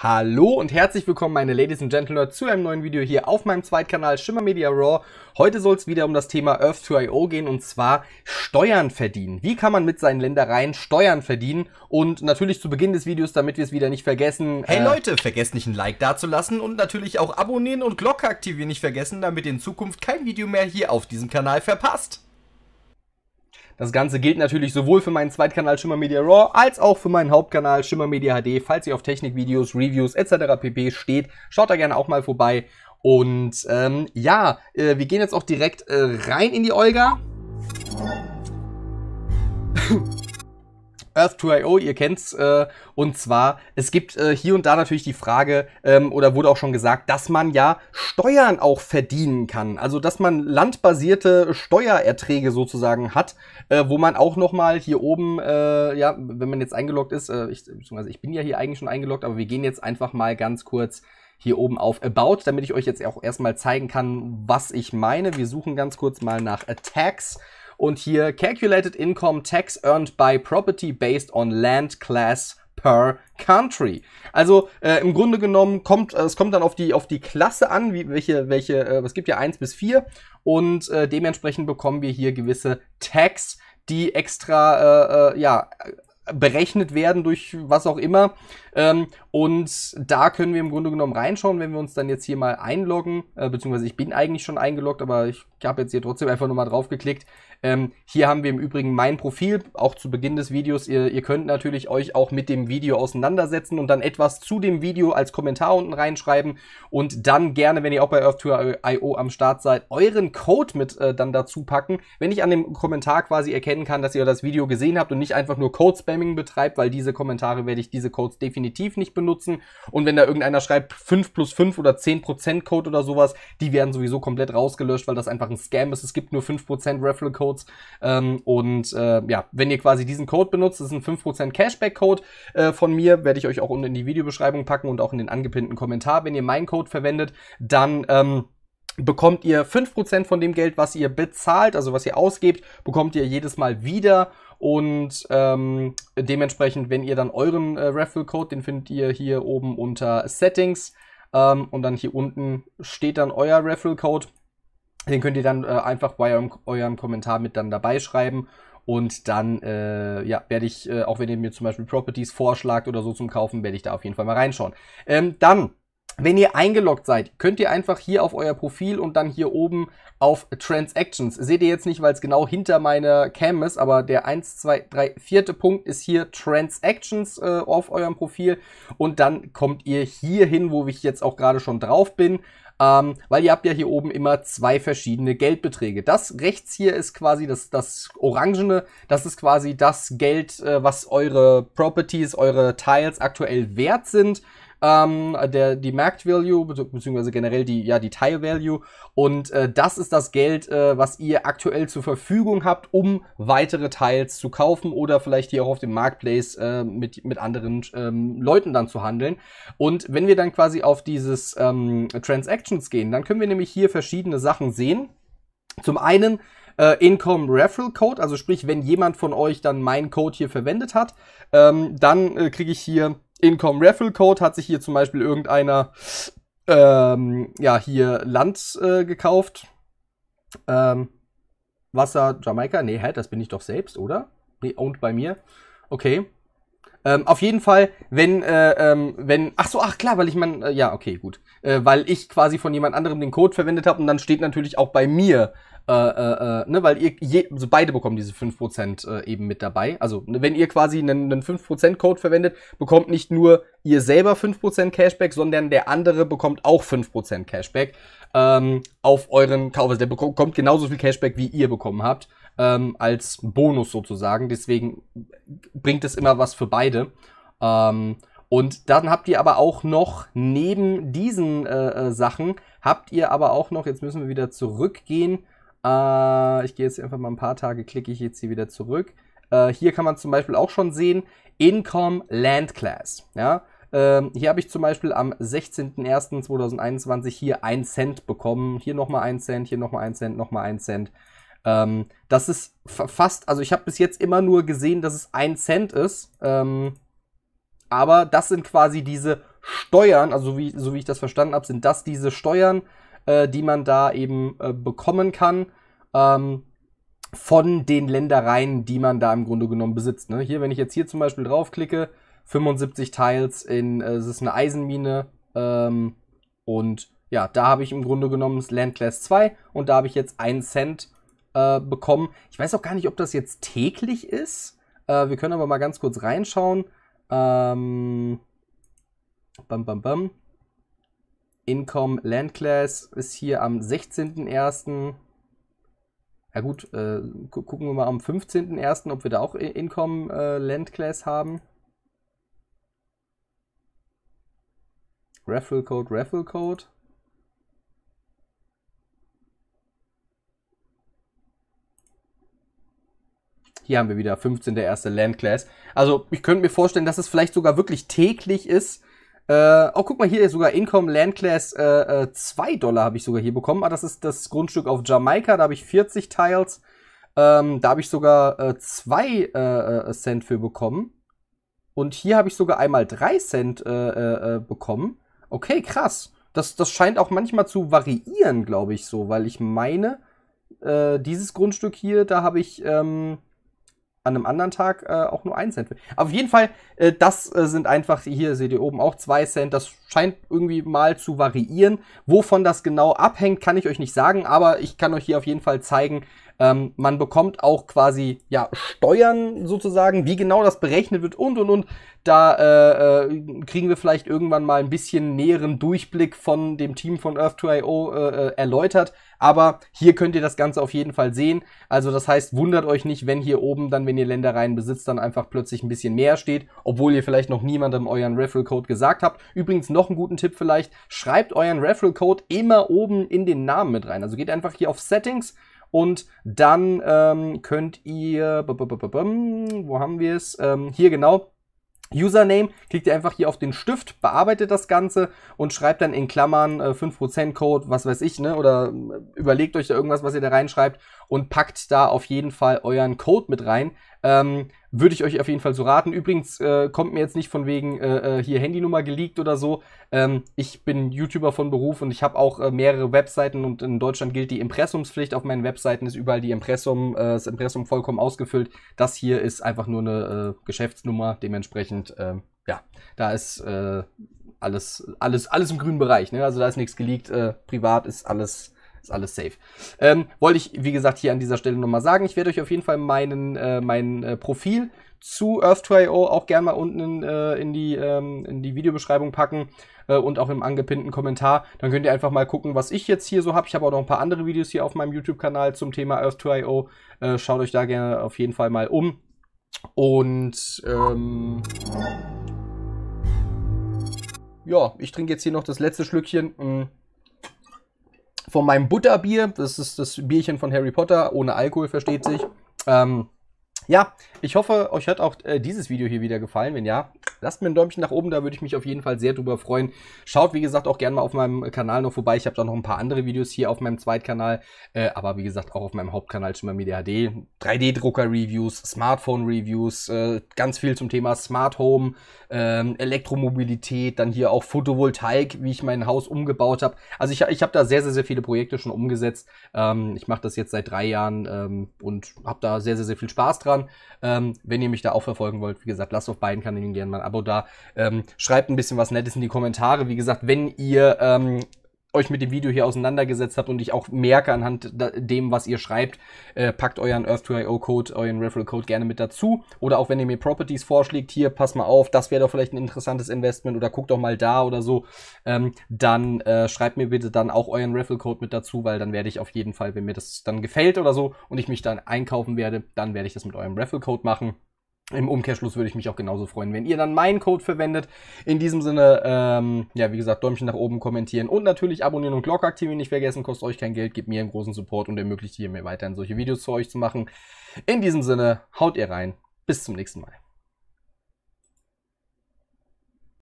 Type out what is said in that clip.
Hallo und herzlich willkommen meine Ladies and Gentlemen zu einem neuen Video hier auf meinem Zweitkanal Schimmer Media Raw. Heute soll es wieder um das Thema Earth2IO gehen und zwar Steuern verdienen. Wie kann man mit seinen Ländereien Steuern verdienen? Und natürlich zu Beginn des Videos, damit wir es wieder nicht vergessen. Hey äh, Leute, vergesst nicht ein Like dazulassen und natürlich auch abonnieren und Glocke aktivieren nicht vergessen, damit ihr in Zukunft kein Video mehr hier auf diesem Kanal verpasst. Das Ganze gilt natürlich sowohl für meinen Zweitkanal Schimmer Media Raw als auch für meinen Hauptkanal Schimmer Media HD. Falls ihr auf Technikvideos, Reviews etc. pp. steht, schaut da gerne auch mal vorbei. Und ähm, ja, äh, wir gehen jetzt auch direkt äh, rein in die Olga. Earth2IO, ihr kennt's. Äh, und zwar, es gibt äh, hier und da natürlich die Frage, ähm, oder wurde auch schon gesagt, dass man ja Steuern auch verdienen kann. Also, dass man landbasierte Steuererträge sozusagen hat, äh, wo man auch nochmal hier oben, äh, ja, wenn man jetzt eingeloggt ist, äh, ich, beziehungsweise ich bin ja hier eigentlich schon eingeloggt, aber wir gehen jetzt einfach mal ganz kurz hier oben auf About, damit ich euch jetzt auch erstmal zeigen kann, was ich meine. Wir suchen ganz kurz mal nach Attacks. Äh, und hier Calculated Income Tax Earned by Property Based on Land Class per Country. Also äh, im Grunde genommen kommt äh, es kommt dann auf die auf die Klasse an, wie, welche welche äh, es gibt ja 1 bis 4 und äh, dementsprechend bekommen wir hier gewisse Tags, die extra äh, äh, ja berechnet werden durch was auch immer. Ähm, und da können wir im Grunde genommen reinschauen, wenn wir uns dann jetzt hier mal einloggen, äh, beziehungsweise ich bin eigentlich schon eingeloggt, aber ich habe jetzt hier trotzdem einfach nochmal drauf geklickt. Ähm, hier haben wir im Übrigen mein Profil, auch zu Beginn des Videos. Ihr, ihr könnt natürlich euch auch mit dem Video auseinandersetzen und dann etwas zu dem Video als Kommentar unten reinschreiben und dann gerne, wenn ihr auch bei Earth2.io am Start seid, euren Code mit äh, dann dazu packen. Wenn ich an dem Kommentar quasi erkennen kann, dass ihr das Video gesehen habt und nicht einfach nur Code-Spamming betreibt, weil diese Kommentare werde ich diese Codes definitiv nicht benutzen. Und wenn da irgendeiner schreibt 5 plus 5 oder 10% Code oder sowas, die werden sowieso komplett rausgelöscht, weil das einfach ein Scam ist. Es gibt nur 5% Referral Code Codes. Ähm, und äh, ja, wenn ihr quasi diesen Code benutzt, das ist ein 5% Cashback-Code äh, von mir, werde ich euch auch unten in die Videobeschreibung packen und auch in den angepinnten Kommentar. Wenn ihr meinen Code verwendet, dann... Ähm, bekommt ihr 5% von dem Geld, was ihr bezahlt, also was ihr ausgebt, bekommt ihr jedes Mal wieder. Und ähm, dementsprechend, wenn ihr dann euren äh, Raffle-Code, den findet ihr hier oben unter Settings. Ähm, und dann hier unten steht dann euer Raffle-Code. Den könnt ihr dann äh, einfach bei eurem, eurem, Kommentar mit dann dabei schreiben. Und dann, äh, ja, werde ich, äh, auch wenn ihr mir zum Beispiel Properties vorschlagt oder so zum Kaufen, werde ich da auf jeden Fall mal reinschauen. Ähm, dann wenn ihr eingeloggt seid, könnt ihr einfach hier auf euer Profil und dann hier oben auf Transactions. Seht ihr jetzt nicht, weil es genau hinter meiner Cam ist, aber der 1, 2, 3, vierte Punkt ist hier Transactions äh, auf eurem Profil und dann kommt ihr hier hin, wo ich jetzt auch gerade schon drauf bin. Ähm, weil ihr habt ja hier oben immer zwei verschiedene Geldbeträge. Das rechts hier ist quasi das, das Orangene, das ist quasi das Geld, äh, was eure Properties, eure Tiles aktuell wert sind ähm, der, die Markt-Value, beziehungsweise generell die, ja, die Tile value Und äh, das ist das Geld, äh, was ihr aktuell zur Verfügung habt, um weitere Teils zu kaufen oder vielleicht hier auch auf dem Marketplace äh, mit, mit anderen ähm, Leuten dann zu handeln. Und wenn wir dann quasi auf dieses ähm, Transactions gehen, dann können wir nämlich hier verschiedene Sachen sehen. Zum einen äh, Income Referral Code, also sprich, wenn jemand von euch dann meinen Code hier verwendet hat, ähm, dann äh, kriege ich hier Income Raffle Code hat sich hier zum Beispiel irgendeiner ähm, ja hier Land äh, gekauft. Ähm, Wasser Jamaika? Nee, hä, das bin ich doch selbst, oder? Nee, owned bei mir. Okay. Ähm, auf jeden Fall, wenn, äh, ähm, wenn, ach so, ach klar, weil ich mein, äh, ja, okay, gut. Äh, weil ich quasi von jemand anderem den Code verwendet habe und dann steht natürlich auch bei mir, äh, äh, äh ne, weil ihr, je, also beide bekommen diese 5% äh, eben mit dabei. Also, wenn ihr quasi einen, einen 5% Code verwendet, bekommt nicht nur ihr selber 5% Cashback, sondern der andere bekommt auch 5% Cashback ähm, auf euren Kauf. Also, der bekommt genauso viel Cashback, wie ihr bekommen habt ähm, als Bonus sozusagen. Deswegen bringt es immer was für beide. Ähm, und dann habt ihr aber auch noch neben diesen äh, äh Sachen, habt ihr aber auch noch, jetzt müssen wir wieder zurückgehen. Äh, ich gehe jetzt einfach mal ein paar Tage, klicke ich jetzt hier wieder zurück. Äh, hier kann man zum Beispiel auch schon sehen, Income Land Class. Ja? Ähm, hier habe ich zum Beispiel am 16.01.2021 hier 1 Cent bekommen. Hier nochmal 1 Cent, hier nochmal 1 Cent, nochmal 1 Cent. Ähm, das ist fast, also ich habe bis jetzt immer nur gesehen, dass es ein Cent ist. Ähm, aber das sind quasi diese Steuern, also wie, so wie ich das verstanden habe, sind das diese Steuern, äh, die man da eben äh, bekommen kann. Ähm, von den Ländereien, die man da im Grunde genommen besitzt. Ne? Hier, wenn ich jetzt hier zum Beispiel draufklicke, 75 Teils in, äh, es ist eine Eisenmine ähm, und ja, da habe ich im Grunde genommen das Land Class 2 und da habe ich jetzt 1 Cent äh, bekommen. Ich weiß auch gar nicht, ob das jetzt täglich ist. Äh, wir können aber mal ganz kurz reinschauen. Ähm, bam, bam, bam. Income Landclass ist hier am 16.01. Ja gut, äh, gu gucken wir mal am 15.01., ob wir da auch Income äh, Class haben. Raffle Code, Raffle Code. Hier haben wir wieder 15 der erste Landclass. Also ich könnte mir vorstellen, dass es vielleicht sogar wirklich täglich ist. Äh, oh, guck mal, hier ist sogar Income Landclass äh, äh, 2 Dollar habe ich sogar hier bekommen. Ah, das ist das Grundstück auf Jamaika, da habe ich 40 Tiles. Ähm, da habe ich sogar äh, 2 äh, äh, Cent für bekommen. Und hier habe ich sogar einmal 3 Cent äh, bekommen. Okay, krass. Das, das scheint auch manchmal zu variieren, glaube ich so, weil ich meine, dieses Grundstück hier, da habe ich... Ähm, an einem anderen Tag äh, auch nur ein Cent. Auf jeden Fall, äh, das äh, sind einfach, hier seht ihr oben auch zwei Cent. Das scheint irgendwie mal zu variieren. Wovon das genau abhängt, kann ich euch nicht sagen, aber ich kann euch hier auf jeden Fall zeigen, ähm, man bekommt auch quasi ja Steuern sozusagen, wie genau das berechnet wird und und und. Da äh, äh, kriegen wir vielleicht irgendwann mal ein bisschen näheren Durchblick von dem Team von Earth2io äh, äh, erläutert. Aber hier könnt ihr das Ganze auf jeden Fall sehen. Also das heißt, wundert euch nicht, wenn hier oben dann, wenn ihr Ländereien besitzt, dann einfach plötzlich ein bisschen mehr steht, obwohl ihr vielleicht noch niemandem euren Referral Code gesagt habt. Übrigens noch einen guten Tipp vielleicht, schreibt euren Referral Code immer oben in den Namen mit rein. Also geht einfach hier auf Settings und dann ähm, könnt ihr, wo haben wir es? Ähm, hier genau. Username, klickt ihr einfach hier auf den Stift, bearbeitet das Ganze und schreibt dann in Klammern äh, 5% Code, was weiß ich, ne? Oder äh, überlegt euch da irgendwas, was ihr da reinschreibt und packt da auf jeden Fall euren Code mit rein, ähm, würde ich euch auf jeden Fall so raten. Übrigens, äh, kommt mir jetzt nicht von wegen äh, äh, hier Handynummer geleakt oder so. Ähm, ich bin YouTuber von Beruf und ich habe auch äh, mehrere Webseiten und in Deutschland gilt die Impressumspflicht. Auf meinen Webseiten ist überall die Impressum, äh, das Impressum vollkommen ausgefüllt. Das hier ist einfach nur eine äh, Geschäftsnummer. Dementsprechend, ähm, ja, da ist alles, alles, alles im grünen Bereich. Ne? Also da ist nichts geleakt. privat ist alles ist alles safe. Ähm, wollte ich, wie gesagt, hier an dieser Stelle nochmal sagen. Ich werde euch auf jeden Fall meinen, äh, mein äh, Profil zu Earth2IO auch gerne mal unten äh, in, die, ähm, in die Videobeschreibung packen äh, und auch im angepinnten Kommentar. Dann könnt ihr einfach mal gucken, was ich jetzt hier so habe. Ich habe auch noch ein paar andere Videos hier auf meinem YouTube-Kanal zum Thema Earth2IO. Äh, schaut euch da gerne auf jeden Fall mal um. Und ähm, ja, ich trinke jetzt hier noch das letzte Schlückchen. Mm von meinem Butterbier. Das ist das Bierchen von Harry Potter, ohne Alkohol, versteht sich. Ähm, ja, ich hoffe, euch hat auch äh, dieses Video hier wieder gefallen. Wenn ja, lasst mir ein Däumchen nach oben, da würde ich mich auf jeden Fall sehr drüber freuen. Schaut, wie gesagt, auch gerne mal auf meinem Kanal noch vorbei. Ich habe da noch ein paar andere Videos hier auf meinem Zweitkanal, äh, aber wie gesagt, auch auf meinem Hauptkanal Schimmer Media HD. 3D-Drucker-Reviews, Smartphone-Reviews, äh, ganz viel zum Thema Smart Home, ähm, Elektromobilität, dann hier auch Photovoltaik, wie ich mein Haus umgebaut habe. Also ich, ich habe da sehr, sehr, sehr viele Projekte schon umgesetzt. Ähm, ich mache das jetzt seit drei Jahren ähm, und habe da sehr, sehr, sehr viel Spaß dran. Zuhörern. Ähm, wenn ihr mich da auch verfolgen wollt, wie gesagt, lasst auf beiden Kanälen gerne mal ein Abo da. Ähm, schreibt ein bisschen was Nettes in die Kommentare. Wie gesagt, wenn ihr ähm, euch mit dem Video hier auseinandergesetzt habt und ich auch merke anhand dem, was ihr schreibt, äh, packt euren Earth2IO-Code, euren Referral-Code gerne mit dazu. Oder auch wenn ihr mir Properties vorschlägt, hier, pass mal auf, das wäre doch vielleicht ein interessantes Investment oder guckt doch mal da oder so, ähm, dann äh, schreibt mir bitte dann auch euren Referral-Code mit dazu, weil dann werde ich auf jeden Fall, wenn mir das dann gefällt oder so und ich mich dann einkaufen werde, dann werde ich das mit eurem Referral-Code machen. Im Umkehrschluss würde ich mich auch genauso freuen, wenn ihr dann meinen Code verwendet. In diesem Sinne, ähm, ja, wie gesagt, Däumchen nach oben kommentieren und natürlich abonnieren und Glocke aktivieren. Nicht vergessen, kostet euch kein Geld, gebt mir einen großen Support und ermöglicht hier mir weiterhin solche Videos für euch zu machen. In diesem Sinne, haut ihr rein. Bis zum nächsten Mal.